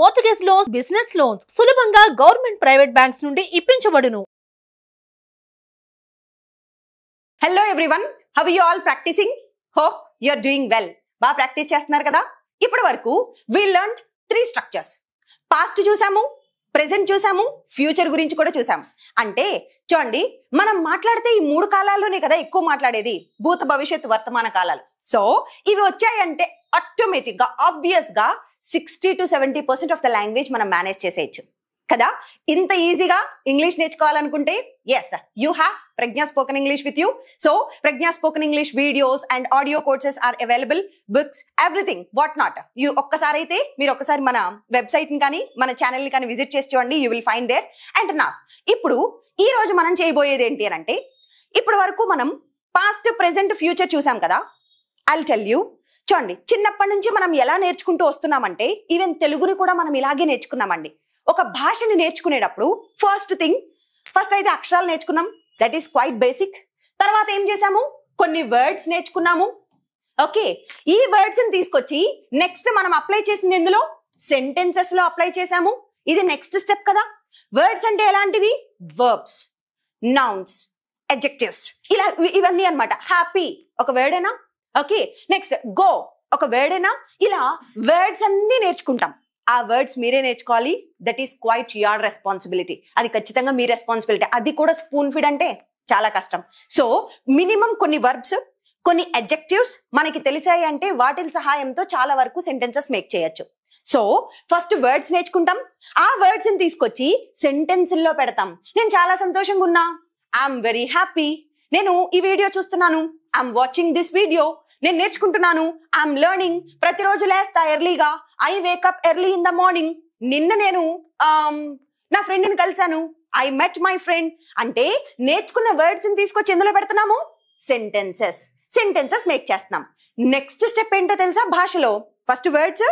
Mortgage loans business loans సులభంగా government private banks నుండి ఇప్పించబడును hello everyone how you all practising how you are doing well బా practice చేస్తున్నారు కదా ఇప్పటి వరకు we learn three structures past చూసాము ప్రజెంట్ చూసాము ఫ్యూచర్ గురించి కూడా చూసాం అంటే చూడండి మనం మాట్లాడితే ఈ మూడు కాలాల్లోనే కదా ఎక్కువ మాట్లాడేది భూత భవిష్యత్ వర్తమాన కాలాలు సో ఇవి వచ్చాయంటే ఆటోమేటిక్ గా ఆబ్వియస్ గా sixty to seventy percent of the language మనం మేనేజ్ చేసేయచ్చు కదా ఇంత ఈజీగా ఇంగ్లీష్ నేర్చుకోవాలనుకుంటే yes you have Pragna spoken English with you so Pragna spoken English videos and audio courses are available books everything what not you ఒక్కసారి అయితే మీరు ఒక్కసారి మన వెబ్సైట్ ని కానీ మన ఛానల్ ని కానీ విజిట్ చేసి చూడండి you will find there and నా ఇప్పుడు ఈ రోజు మనం చేయబోయేది ఏంటి అని అంటే ఇప్పటి వరకు మనం పాస్ట్ ప్రెసెంట్ ఫ్యూచర్ చూసాం కదా ఐల్ టెల్ యూ చూడండి చిన్నప్పటి నుంచి మనం ఎలా నేర్చుకుంటూ వస్తున్నామంటే ఈవెన్ తెలుగుని కూడా మనం ఇలాగే నేర్చుకున్నామండి ఒక భాషని నేర్చుకునేటప్పుడు ఫస్ట్ థింగ్ ఫస్ట్ అయితే అక్షరాలు నేర్చుకున్నాం దట్ ఈస్ క్వైట్ బేసిక్ తర్వాత ఏం చేసాము కొన్ని వర్డ్స్ నేర్చుకున్నాము ఓకే ఈ వర్డ్స్ ని తీసుకొచ్చి నెక్స్ట్ మనం అప్లై చేసింది ఎందులో సెంటెన్సెస్ లో అప్లై చేసాము ఇది నెక్స్ట్ స్టెప్ కదా వర్డ్స్ అంటే ఎలాంటివి వర్బ్స్ నౌన్స్ ఎడ్జెక్టివ్స్ ఇలా ఇవన్నీ అనమాట హ్యాపీ ఒక వర్డేనా ఓకే నెక్స్ట్ గో ఒక వర్డేనా ఇలా వర్డ్స్ అన్ని నేర్చుకుంటాం ఆ వర్డ్స్ మీరే నేర్చుకోవాలి that is quite your responsibility అది ఖచ్చితంగా మీ రెస్పాన్సిబిలిటీ అది కూడా స్పూన్ ఫీడ్ అంటే చాలా కష్టం సో మినిమం కొన్ని వర్బ్స్ కొన్ని ఎడ్జెక్టివ్స్ మనకి తెలిసాయి అంటే వాటి సహాయంతో చాలా వరకు సెంటెన్సెస్ మేక్ చేయొచ్చు సో ఫస్ట్ వర్డ్స్ నేర్చుకుంటాం ఆ వర్డ్స్ ని తీసుకొచ్చి సెంటెన్సుల్లో పెడతాం నేను చాలా సంతోషంగా ఉన్నా ఐఎమ్ వెరీ హ్యాపీ నేను ఈ వీడియో చూస్తున్నాను ఐఎమ్ వాచింగ్ దిస్ వీడియో నేను నేర్చుకుంటున్నాను ఐఎమ్ లెర్నింగ్ ప్రతిరోజు లేస్తా ఎర్లీగా I wake up early in the morning నిన్న నేను నా ఫ్రెండ్ని కలిశాను ఐ మెట్ మై ఫ్రెండ్ అంటే నేర్చుకున్న వర్డ్స్ని తీసుకొచ్చి ఎందులో పెడుతున్నాము సెంటెన్సెస్ సెంటెన్సెస్ మేక్ చేస్తున్నాం నెక్స్ట్ స్టెప్ ఏంటో తెలుసా భాషలో first words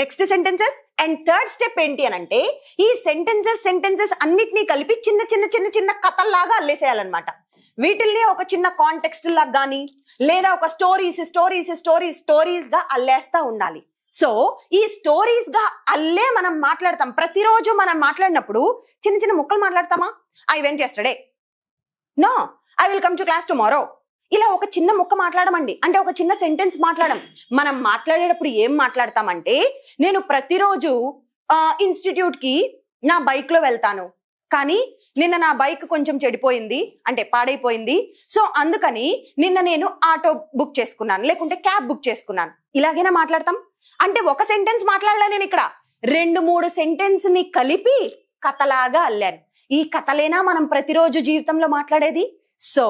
next sentences and third step ఏంటి అని అంటే ఈ సెంటెన్సెస్ సెంటెన్సెస్ అన్నిటినీ కలిపి చిన్న చిన్న చిన్న చిన్న కథల్లాగా అల్లేసేయాలన్నమాట వీటిల్ని ఒక చిన్న కాంటెక్స్ట్ లాగా కానీ లేదా ఒక స్టోరీస్ స్టోరీస్ స్టోరీస్ స్టోరీస్ గా అల్లేస్తా ఉండాలి సో ఈ స్టోరీస్ గా అల్లే మనం మాట్లాడతాం ప్రతిరోజు మనం మాట్లాడినప్పుడు చిన్న చిన్న ముక్కలు మాట్లాడతామా ఐ వెంట్ చేస్తాడే no I will come to class tomorrow ఇలా ఒక చిన్న ముక్క మాట్లాడమండి అంటే ఒక చిన్న సెంటెన్స్ మాట్లాడడం మనం మాట్లాడేటప్పుడు ఏం మాట్లాడతామంటే నేను ప్రతిరోజు ఇన్స్టిట్యూట్కి నా బైక్లో వెళ్తాను కానీ నిన్న నా బైక్ కొంచెం చెడిపోయింది అంటే పాడైపోయింది సో అందుకని నిన్న నేను ఆటో బుక్ చేసుకున్నాను లేకుంటే క్యాబ్ బుక్ చేసుకున్నాను ఇలాగైనా మాట్లాడతాం అంటే ఒక సెంటెన్స్ మాట్లాడలే నేను ఇక్కడ రెండు మూడు సెంటెన్స్ ని కలిపి కథలాగా అల్లాను ఈ కథలేనా మనం ప్రతిరోజు జీవితంలో మాట్లాడేది సో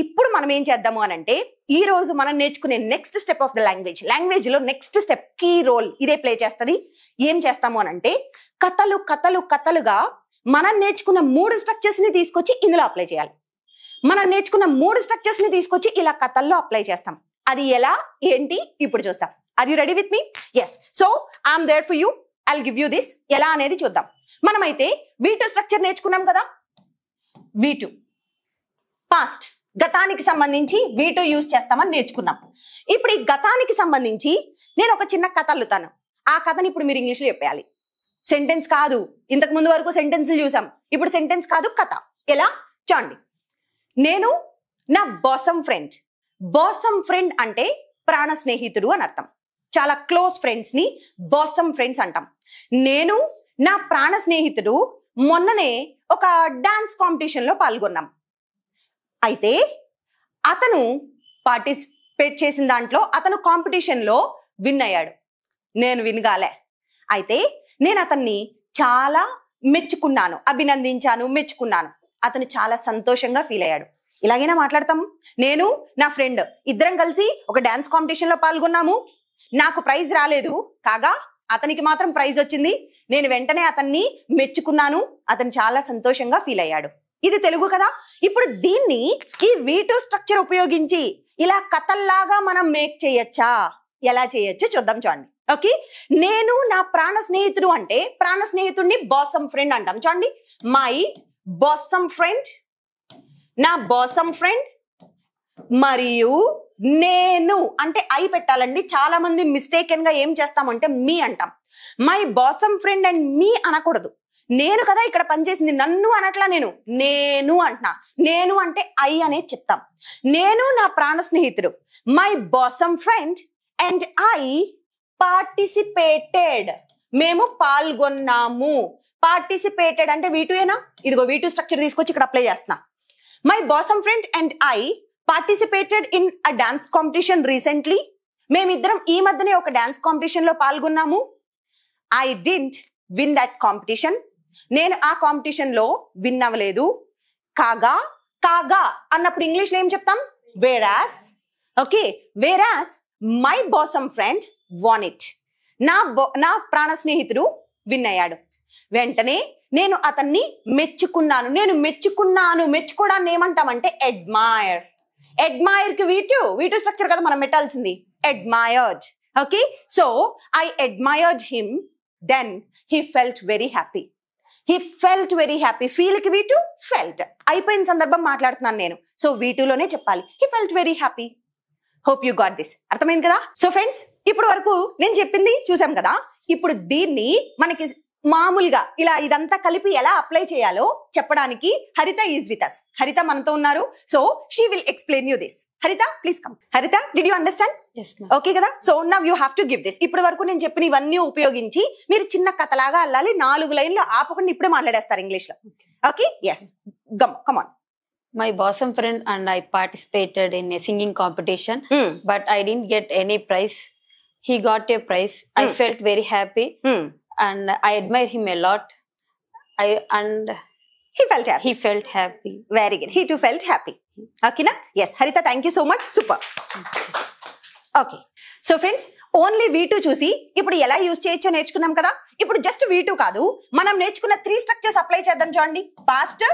ఇప్పుడు మనం ఏం చేద్దాము అని అంటే ఈ రోజు మనం నేర్చుకునే next step of the language language లో నెక్స్ట్ స్టెప్ కీ రోల్ ఇదే ప్లే చేస్తుంది ఏం చేస్తాము అని అంటే కథలు కథలు కథలుగా మనం నేర్చుకున్న మూడు స్ట్రక్చర్స్ని తీసుకొచ్చి ఇందులో అప్లై చేయాలి మనం నేర్చుకున్న మూడు స్ట్రక్చర్స్ని తీసుకొచ్చి ఇలా కథల్లో అప్లై చేస్తాం అది ఎలా ఏంటి ఇప్పుడు చూస్తాం are you ready with me yes so I'm there for you I give you this ఎలా అనేది చూద్దాం మనం అయితే టూ స్ట్రక్చర్ నేర్చుకున్నాం కదా వీ టూ పాస్ట్ గతానికి సంబంధించి వీ టూ యూజ్ చేస్తామని నేర్చుకున్నాం ఇప్పుడు ఈ గతానికి సంబంధించి నేను ఒక చిన్న కథ అల్లుతాను ఆ కథని ఇప్పుడు మీరు ఇంగ్లీష్లో చెప్పేయాలి సెంటెన్స్ కాదు ఇంతకు ముందు వరకు సెంటెన్స్లు చూసాం ఇప్పుడు సెంటెన్స్ కాదు కథ ఎలా చూడండి నేను నా బాసం ఫ్రెండ్ బాసం ఫ్రెండ్ అంటే ప్రాణ స్నేహితుడు అని అర్థం చాలా క్లోజ్ ఫ్రెండ్స్ ని బాసమ్ ఫ్రెండ్స్ అంటాం నేను నా ప్రాణ స్నేహితుడు మొన్ననే ఒక డాన్స్ కాంపిటీషన్ లో పాల్గొన్నాం అయితే అతను పార్టిసిపేట్ చేసిన దాంట్లో అతను కాంపిటీషన్ లో విన్ అయ్యాడు నేను విన్గాలే అయితే నేను అతన్ని చాలా మెచ్చుకున్నాను అభినందించాను మెచ్చుకున్నాను అతను చాలా సంతోషంగా ఫీల్ అయ్యాడు ఇలాగైనా మాట్లాడతాం నేను నా ఫ్రెండ్ ఇద్దరం కలిసి ఒక డ్యాన్స్ కాంపిటీషన్లో పాల్గొన్నాము నాకు ప్రైజ్ రాలేదు కాగా అతనికి మాత్రం ప్రైజ్ వచ్చింది నేను వెంటనే అతన్ని మెచ్చుకున్నాను అతను చాలా సంతోషంగా ఫీల్ అయ్యాడు ఇది తెలుగు కదా ఇప్పుడు దీన్ని ఈ వీటూ స్ట్రక్చర్ ఉపయోగించి ఇలా కథల్లాగా మనం మేక్ చేయొచ్చా ఎలా చేయొచ్చు చూద్దాం చూడండి ఓకే నేను నా ప్రాణ స్నేహితుడు అంటే ప్రాణ స్నేహితుడిని బాసమ్ ఫ్రెండ్ అంటాం చూడండి మై బాసమ్ ఫ్రెండ్ నా బాసమ్ ఫ్రెండ్ మరియు నేను అంటే ఐ పెట్టాలండి చాలా మంది మిస్టేకెన్ గా ఏం చేస్తామంటే మీ అంటాం my bosom friend and me అనకూడదు నేను కదా ఇక్కడ పనిచేసింది నన్ను అనట్లా నేను నేను అంటున్నా నేను అంటే ఐ అనే చెప్తాం నేను నా ప్రాణ స్నేహితుడు my bosom friend and I participated మేము పాల్గొన్నాము పార్టిసిపేటెడ్ అంటే వీటు ఏనా ఇదిగో వీటు స్ట్రక్చర్ తీసుకొచ్చి ఇక్కడ అప్లై చేస్తున్నా my bosom friend and I participated in a dance competition recently మేమిద్దరం ఈ మధ్యనే ఒక డాన్స్ కాంపిటీషన్ లో పాల్గొన్నాము I didn't win that competition నేను ఆ కాంపిటీషన్ లో విన్ అవ్వలేదు కాగా కాగా అన్నప్పుడు ఇంగ్లీష్లో ఏం చెప్తాం whereas okay whereas my bosom friend won it నా నా ప్రాణ స్నేహితుడు విన్ అయ్యాడు వెంటనే నేను అతన్ని మెచ్చుకున్నాను నేను మెచ్చుకున్నాను మెచ్చుకోవడాన్ని ఏమంటామంటే అడ్మాయర్ ఎడ్మైర్ కి వీటు వీటు స్ట్రక్చర్ కదా మనం పెట్టాల్సింది admired okay so I admired him then he felt very happy he felt very happy కి వీటు ఫెల్ట్ అయిపోయిన సందర్భం మాట్లాడుతున్నాను నేను సో వీటులోనే చెప్పాలి he felt very happy hope you got this అర్థమైంది కదా సో ఫ్రెండ్స్ ఇప్పుడు వరకు నేను చెప్పింది చూసాం కదా ఇప్పుడు దీన్ని మనకి మామూలుగా ఇలా ఇదంతా కలిపి ఎలా అప్లై చేయాలో చెప్పడానికి హరిత ఈజ్ విత్ అస్ హరిత మనతో ఉన్నారు so she will explain you this Haritha please come Haritha did you understand okay కదా so now you have to give this ఇప్పటి వరకు నేను చెప్పిన ఇవన్నీ ఉపయోగించి మీరు చిన్న కథలాగా అల్లాలి నాలుగు లైన్లు ఆపకుండా ఇప్పుడే మాట్లాడేస్తారు ఇంగ్లీష్ లో okay yes come come on my my friend and I participated in a singing competition, mm. but I didn't get any prize. He got a prize I felt very happy and I admire him a lot I and he felt happy he felt happy very good he too felt happy ఓకేనా yes Haritha thank you so much super okay so friends only we two చూసి ఇప్పుడు ఎలా use చేయొచ్చో నేర్చుకున్నాం కదా ఇప్పుడు just V two కాదు మనం నేర్చుకున్న త్రీ స్ట్రక్చర్స్ అప్లై చేద్దాం చూడండి పాస్ట్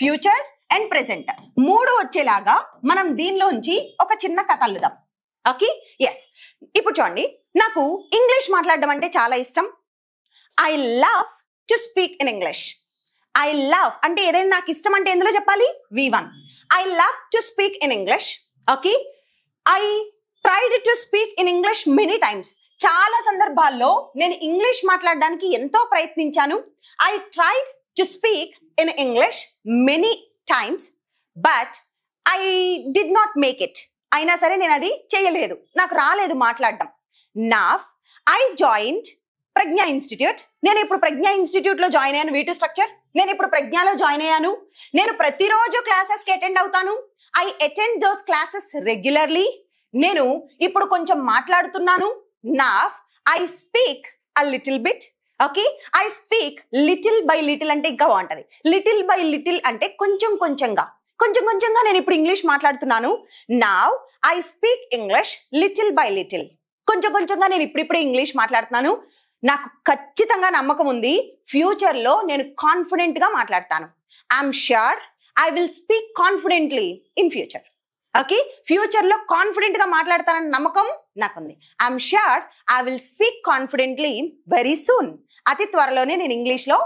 ఫ్యూచర్ అండ్ ప్రెసెంట్ మూడు వచ్చేలాగా మనం దీనిలోంచి ఒక చిన్న కథ అల్లుదాం ఓకే ఎస్ ఇప్పుడు చూడండి నాకు ఇంగ్లీష్ మాట్లాడడం అంటే చాలా ఇష్టం I love to speak in English I love అంటే ఏదైనా నాకు ఇష్టం అంటే ఎందులో చెప్పాలి V one I love to speak in English okay I tried to speak in English many times చాలా సందర్భాల్లో నేను ఇంగ్లీష్ మాట్లాడడానికి ఎంతో ప్రయత్నించాను I tried to speak in English many times but I did not make it అయినా సరే నేను అది చేయలేదు నాకు రాలేదు మాట్లాడడం now I joined Pragna institute నేను ఇప్పుడు ప్రజ్ఞా ఇన్స్టిట్యూట్లో జాయిన్ అయ్యాను వీటి స్ట్రక్చర్ నేను ఇప్పుడు ప్రజ్ఞాలో జాయిన్ అయ్యాను నేను ప్రతిరోజు క్లాసెస్కి అటెండ్ అవుతాను I attend those classes regularly నేను ఇప్పుడు కొంచెం మాట్లాడుతున్నాను now I speak a little bit okay I speak little by little అంటే ఇంకా బాగుంటుంది లిటిల్ బై లిటిల్ అంటే కొంచెం కొంచెంగా కొంచెం కొంచెంగా నేను ఇప్పుడు ఇంగ్లీష్ మాట్లాడుతున్నాను now I speak English little by little కొంచెం కొంచెంగా నేను ఇప్పుడిప్పుడే ఇంగ్లీష్ మాట్లాడుతున్నాను నాకు ఖచ్చితంగా నమ్మకం ఉంది ఫ్యూచర్లో నేను కాన్ఫిడెంట్గా మాట్లాడతాను I'm sure I will speak confidently in future okay ఫ్యూచర్లో కాన్ఫిడెంట్గా మాట్లాడతానన్న నమ్మకం నాకుంది I'm sure I will speak confidently very soon అతి త్వరలోనే నేను ఇంగ్లీష్లో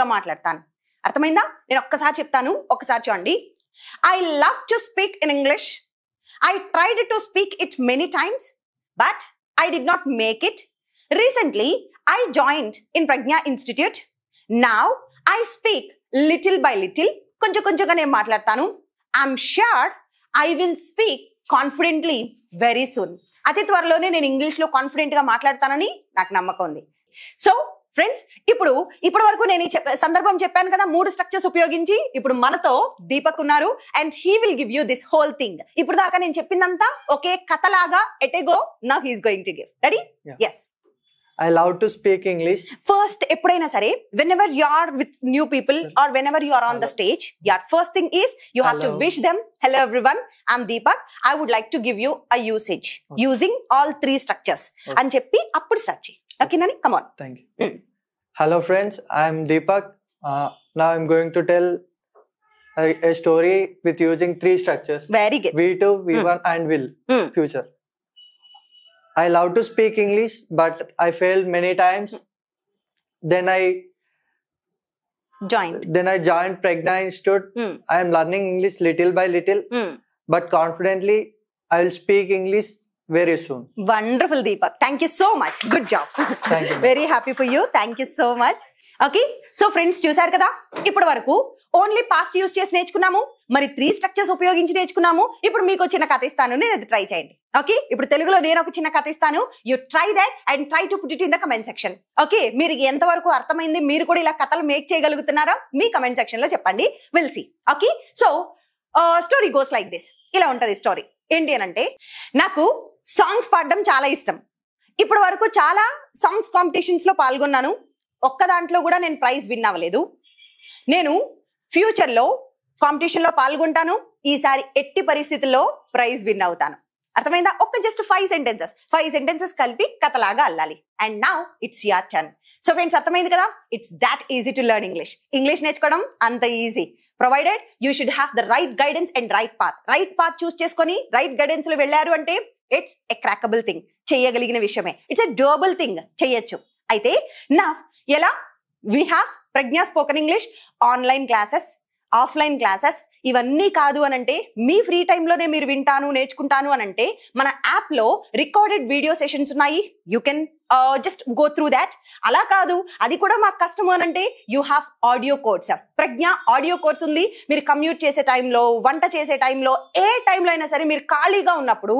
గా మాట్లాడతాను అర్థమైందా నేను ఒక్కసారి చెప్తాను ఒక్కసారి చూడండి I love to speak in English I tried to speak it many times but I did not make it recently I joined in Pragna institute now I speak little by little కొంచెం కొంచెంగా నేను మాట్లాడతాను I'm sure I will speak confidently very soon అతి త్వరలోనే నేను ఇంగ్లీష్లో కాన్ఫిడెంట్గా మాట్లాడతానని నాకు నమ్మకం ఉంది సో ఫ్రెండ్స్ ఇప్పుడు ఇప్పటి వరకు నేను ఈ సందర్భం చెప్పాను కదా మూడు స్ట్రక్చర్స్ ఉపయోగించి ఇప్పుడు మనతో దీపక్ ఉన్నారు and he will give you this whole thing ఇప్పుడు దాకా నేను చెప్పిందంతా ఒకే కథలాగా ఎటెగో నా he's going to give ready as I allowed to speak English? First, whenever you are with new people or whenever you are on the stage, your first thing is you have to wish them. Hello everyone, I'm Deepak. I would like to give you a usage using all three structures. Anjepi, appur sachi. Okay, Nani, come on. Thank you. Hmm. Hello friends, I'm Deepak. Uh, now I'm going to tell a, story with using three structures. Very good. We 2 we hmm. one mm. and will. Mm. Future. I love to speak English, but I failed many times. Then I joined. Then I joined Pregna Institute. Mm. I am learning English little by little, mm. but confidently I will speak English very soon. Wonderful, Deepak. Thank you so much. Good job. Thank you. very happy for you. Thank you so much. Okay so friends చూసారు కదా ఇప్పటి వరకు only past use చేసి నేర్చుకున్నాము మరి three structures ఉపయోగించి నేర్చుకున్నాము ఇప్పుడు మీకు చిన్న కథ ఇస్తాను నేను అది ట్రై చేయండి ఓకే ఇప్పుడు తెలుగులో నేను ఒక చిన్న కథ ఇస్తాను you try that and try to put it in the comment section okay మీరు ఎంతవరకు అర్థమైంది మీరు కూడా ఇలా కథలు మేక్ చేయగలుగుతున్నారా మీ కమెంట్ సెక్షన్ లో చెప్పండి will see okay so story goes like this ఇలా ఉంటది స్టోరీ ఏంటి అని అంటే నాకు సాంగ్స్ పాడడం చాలా ఇష్టం ఇప్పటి వరకు చాలా సాంగ్స్ కాంపిటీషన్స్ లో పాల్గొన్నాను ఒక్క దాంట్లో కూడా నేను ప్రైజ్ విన్ అవ్వలేదు నేను ఫ్యూచర్లో కాంపిటీషన్లో పాల్గొంటాను ఈసారి ఎట్టి పరిస్థితుల్లో ప్రైజ్ విన్ అవుతాను అర్థమైందా ఒక్క just five sentences five sentences కలిపి కథలాగా అల్లాలి అండ్ నా it's your turn so friends అర్థమైంది కదా it's that easy to learn English English నేర్చుకోవడం అంత easy provided you should have the right guidance and right path right path choose చేసుకొని right guidance లో వెళ్ళారు అంటే ఇట్స్ ఎ క్రాకబుల్ థింగ్ చేయగలిగిన విషయమే ఇట్స్ ఎ డోబుల్ థింగ్ చేయొచ్చు అయితే నా ఎలా we have Pragna spoken English online classes offline classes ఇవన్నీ కాదు అని అంటే మీ ఫ్రీ టైంలోనే మీరు వింటాను నేర్చుకుంటాను అని అంటే మన యాప్లో రికార్డెడ్ వీడియో సెషన్స్ ఉన్నాయి you can just go through that అలా కాదు అది కూడా మాకు కష్టం అని అంటే you have audio course Pragna audio course ఉంది మీరు కమ్యూట్ చేసే టైంలో వంట చేసే టైంలో ఏ టైంలో అయినా సరే మీరు ఖాళీగా ఉన్నప్పుడు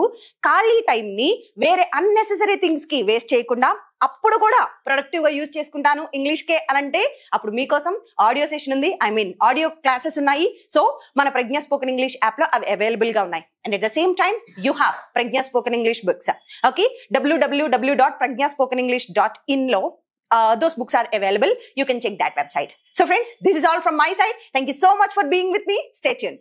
ఖాళీ టైంని వేరే అన్నెసెసరీ థింగ్స్కి వేస్ట్ చేయకుండా అప్పుడు కూడా ప్రొడక్టివ్గా యూజ్ చేసుకుంటాను ఇంగ్లీష్కే అనంటే అప్పుడు మీకోసం ఆడియో సెషన్ ఉంది ఐ మీన్ ఆడియో క్లాసెస్ ఉన్నాయి సో మన ప్రజ్ఞ స్పోకెన్ ఇంగ్లీష్ యాప్లో అవి అవైలబుల్గా ఉన్నాయి and at the same time you have Pragna spoken English books okay WWW dot Pragna spoken English dot ఇన్లో those books are available you can check that website so friends this is all from my side thank you so much for being with me stay tune